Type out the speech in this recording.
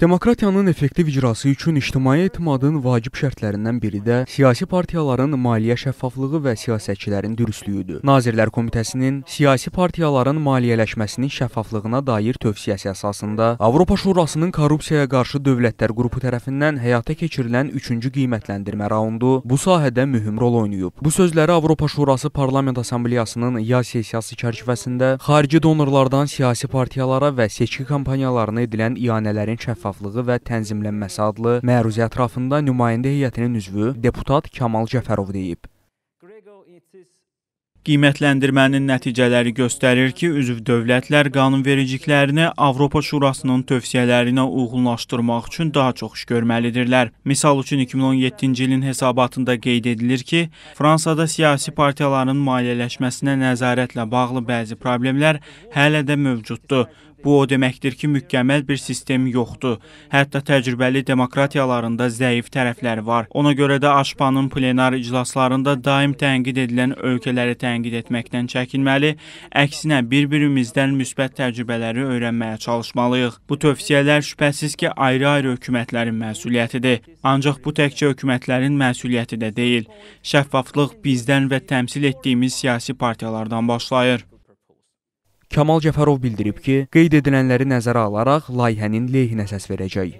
Demokratiyanın effektiv icrası üçün ictimai etimadın vacib şərtlərindən biri də siyasi partiyaların maliyyə şəffaflığı və siyasətçilərin dürüstlüyüdür. Nazirlər Komitəsinin siyasi partiyaların maliyyələşməsinin şəffaflığına dair tövsiyəsi əsasında Avropa Şurasının korrupsiyaya qarşı dövlətlər qrupu tərəfindən həyata keçirilən 3-cü qiymətləndirmə raundu bu sahədə mühüm rol oynayıb. Bu sözləri Avropa Şurası Parlament Assambleyasının yaz sessiyası çərçivəsində xarici donorlardan siyasi partiyalara və seçki kampaniyalarına edilən ianələrin şəffaflığı və tənzimlənməsi adlı məruzə ətrafında nümayəndə heyətinin üzvü deputat Kamal Cəfərov deyib. Qiymətləndirmənin nəticələri göstərir ki, üzv dövlətlər qanunvericiliklərini Avropa Şurasının tövsiyələrinə uyğunlaşdırmaq üçün daha çox iş görməlidirlər. Misal üçün 2017-ci ilin hesabatında qeyd edilir ki, Fransada siyasi partiyaların maliyyələşməsinə nəzarətlə bağlı bəzi problemlər hələ də mövcuddur. Bu o deməkdir ki, mükəmməl bir sistem yoxdur. Hətta təcrübəli demokratiyalarında zəif tərəfləri var. Ona görə də AŞPA-nın plenar iclaslarında daim tənqid edilən ölkələri tənqid etməkdən çəkinməli, əksinə bir-birimizdən müsbət təcrübələri öyrənməyə çalışmalıyıq. Bu tövsiyələr şübhəsiz ki, ayrı-ayrı hökumətlərin məsuliyyətidir. Ancaq bu təkcə hökumətlərin məsuliyyəti də deyil. Şəffaflıq bizdən və təmsil etdiyimiz siyasi partiyalardan başlayır. Kamal Cəfərov bildirib ki, qeyd edilənləri nəzərə alaraq layihənin lehinə səs verəcək.